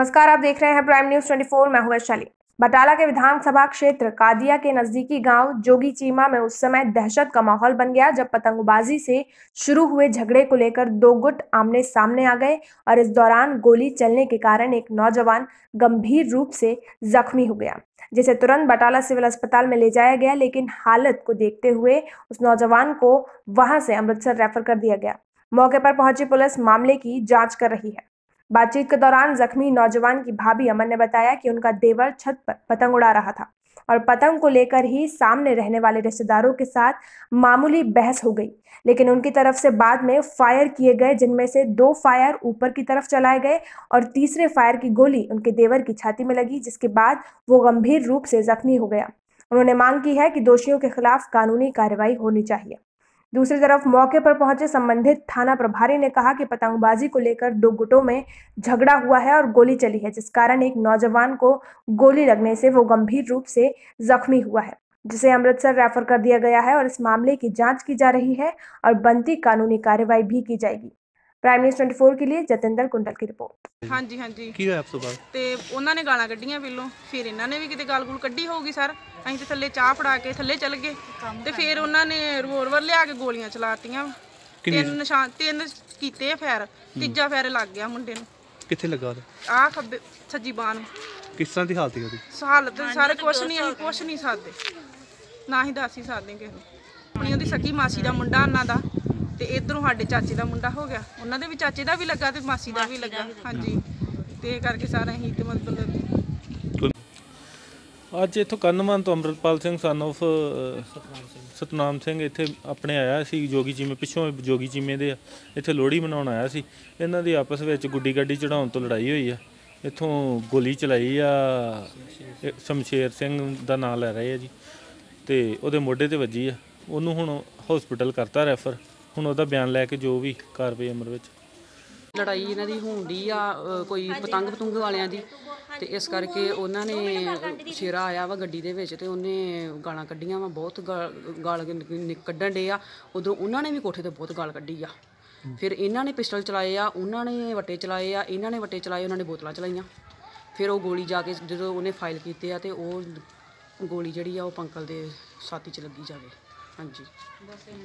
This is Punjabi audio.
नमस्कार आप देख रहे हैं प्राइम न्यूज 24 मैं हूं वैशाली बटाला के विधानसभा क्षेत्र कादिया के नजदीकी गांव जोगी चीमा में उस समय दहशत का माहौल बन गया जब पतंगबाजी से शुरू हुए झगड़े को लेकर दो गुट आमने सामने आ गए और इस दौरान गोली चलने के कारण एक नौजवान गंभीर रूप से जख्मी हो गया जिसे तुरंत बटाला सिविल अस्पताल में ले जाया गया लेकिन हालत को देखते हुए उस नौजवान को वहां से अमृतसर रेफर कर दिया गया मौके पर पहुंची पुलिस मामले की जांच कर रही है बातचीत के दौरान जख्मी नौजवान की भाभी अमन ने बताया कि उनका देवर छत पर पतंग उड़ा रहा था और पतंग को लेकर ही सामने रहने वाले रिश्तेदारों के साथ मामूली बहस हो गई लेकिन उनकी तरफ से बाद में फायर किए गए जिनमें से दो फायर ऊपर की तरफ चलाए गए और तीसरे फायर की गोली उनके देवर की छाती में लगी जिसके बाद वो गंभीर रूप से जख्मी हो गया उन्होंने मांग की है कि दोषियों के खिलाफ कानूनी कार्रवाई होनी चाहिए दूसरी तरफ मौके पर पहुंचे संबंधित थाना प्रभारी ने कहा कि पतंगबाजी को लेकर दो गुटों में झगड़ा हुआ है और गोली चली है जिस कारण एक नौजवान को गोली लगने से वो गंभीर रूप से जख्मी हुआ है जिसे अमृतसर रेफर कर दिया गया है और इस मामले की जांच की जा रही है और बनती कानूनी कार्रवाई भी की जाएगी ਪ੍ਰਾਈਮ ਨਿਊਜ਼ 24 ਕੇ ਲਈ ਜਤਿੰਦਰ ਕੁੰਡਲ ਕੀ ਰਿਪੋਰਟ ਹਾਂਜੀ ਹਾਂਜੀ ਕੀ ਹੋਇਆ ਆਪ ਤੋਂ ਬਾਅਦ ਤੇ ਉਹਨਾਂ ਨੇ ਗਾਲਾਂ ਕੱਢੀਆਂ ਪਹਿਲੋਂ ਫਿਰ ਇਹਨਾਂ ਨੇ ਵੀ ਕਿਤੇ ਗਾਲ ਗੂਲ ਕੱਢੀ ਹੋਊਗੀ ਸਰ ਅਸੀਂ ਤੇ ਥੱਲੇ ਚਾਹ ਫੜਾ ਕੇ ਥੱਲੇ ਚੱਲ ਗਏ ਤੇ ਫਿਰ ਉਹਨਾਂ ਨੇ ਰਿਵੋਲਵਰ ਲਿਆ ਕੇ ਗੋਲੀਆਂ ਚਲਾਤੀਆਂ ਤਿੰਨ ਨਿਸ਼ਾਨ ਤਿੰਨ ਕੀਤੇ ਆ ਫੈਰ ਤੀਜਾ ਫੈਰ ਲੱਗ ਗਿਆ ਮੁੰਡੇ ਨੂੰ ਕਿੱਥੇ ਲੱਗਾ ਉਹਦਾ ਆ ਖੱਬੇ ਸੱਜੀ ਬਾਹ ਨੂੰ ਕਿਸ ਤਰ੍ਹਾਂ ਦੀ ਹਾਲਤ ਹੈ ਉਹਦੀ ਹਾਲਤ ਸਾਰੇ ਕੁਝ ਨਹੀਂ ਅਸੀਂ ਕੁਝ ਨਹੀਂ ਸਾਦੇ ਨਾ ਹੀ ਦੱਸ ਹੀ ਸਕਦੇ ਕਿਸੇ ਨੂੰ ਆਪਣੀ ਉਹਦੀ ਸਕੀ ਮਾਸੀ ਦਾ ਮੁੰਡਾ ਉਹਨਾਂ ਦਾ ਤੇ ਇਧਰੋਂ ਸਾਡੇ ਚਾਚੇ ਦਾ ਮੁੰਡਾ ਹੋ ਗਿਆ ਉਹਨਾਂ ਦੇ ਵੀ ਚਾਚੇ ਦਾ ਵੀ ਲੱਗਾ ਤੇ ਮਾਸੀ ਦਾ ਵੀ ਲੱਗਾ ਹਾਂਜੀ ਤੇ ਇਹ ਕਰਕੇ ਸਾਰਾ ਹੀ ਤੇ ਮਤਲਬ ਅੱਜ ਇੱਥੋਂ ਕੰਨਮਨ ਤੋਂ ਅਮਰਪਾਲ ਸਿੰਘ ਸਨ of ਸਤਨਾਮ ਸਿੰਘ ਇੱਥੇ ਆਪਣੇ ਆਇਆ ਸੀ ਜੋਗੀ ਜੀਮੇ ਪਿੱਛੋਂ ਜੋਗੀ ਜੀਮੇ ਦੇ ਇੱਥੇ ਲੋਹੜੀ ਮਨਾਉਣ ਆਇਆ ਸੀ ਇਹਨਾਂ ਦੀ ਆਪਸ ਵਿੱਚ ਗੁੱਡੀ ਗੱਡੀ ਚੜਾਉਣ ਤੋਂ ਲੜਾਈ ਹੋਈ ਆ ਇੱਥੋਂ ਗੋਲੀ ਚਲਾਈ ਆ ਸ਼ਮਸ਼ੇਰ ਸਿੰਘ ਦਾ ਨਾਮ ਲੈ ਰਹੇ ਆ ਜੀ ਤੇ ਉਹਦੇ ਮੋਢੇ ਤੇ ਵੱਜੀ ਆ ਉਹਨੂੰ ਹੁਣ ਹਸਪੀਟਲ ਕਰਤਾ ਰੈਫਰ ਹੁਣ ਉਹਦਾ ਬਿਆਨ ਲੈ ਕੇ ਜੋ ਵੀ ਕਾਰਵਾਈ ਅਮਰ ਵਿੱਚ ਲੜਾਈ ਇਹਨਾਂ ਦੀ ਹੁੰਦੀ ਆ ਕੋਈ ਪਤੰਗ ਪਤੰਗ ਵਾਲਿਆਂ ਦੀ ਤੇ ਇਸ ਕਰਕੇ ਉਹਨਾਂ ਨੇ ਸ਼ੇਰਾ ਆਇਆ ਵਾ ਗੱਡੀ ਦੇ ਵਿੱਚ ਤੇ ਉਹਨੇ ਗਾਲਾਂ ਕੱਢੀਆਂ ਵਾ ਬਹੁਤ ਗਾਲ ਨਿਕ- ਕੱਢਣ ਡੇ ਆ ਉਦੋਂ ਉਹਨਾਂ ਨੇ ਵੀ ਕੋਠੇ ਤੇ ਬਹੁਤ ਗਾਲ ਕੱਢੀ ਆ ਫਿਰ ਇਹਨਾਂ ਨੇ ਪਿਸਟਲ ਚਲਾਏ ਆ ਉਹਨਾਂ ਨੇ ਵੱਟੇ ਚਲਾਏ ਆ ਇਹਨਾਂ ਨੇ ਵੱਟੇ ਚਲਾਏ ਉਹਨਾਂ ਨੇ ਬੋਤਲਾਂ ਚਲਾਈਆਂ ਫਿਰ ਉਹ ਗੋਲੀ ਜਾ ਕੇ ਜਦੋਂ ਉਹਨੇ ਫਾਇਲ ਕੀਤੇ ਆ ਤੇ ਉਹ ਗੋਲੀ ਜਿਹੜੀ ਆ ਉਹ ਪੰਕਲ ਦੇ ਸਾਥੀ ਚ ਲੱਗੀ ਜਾਵੇ ਹਾਂਜੀ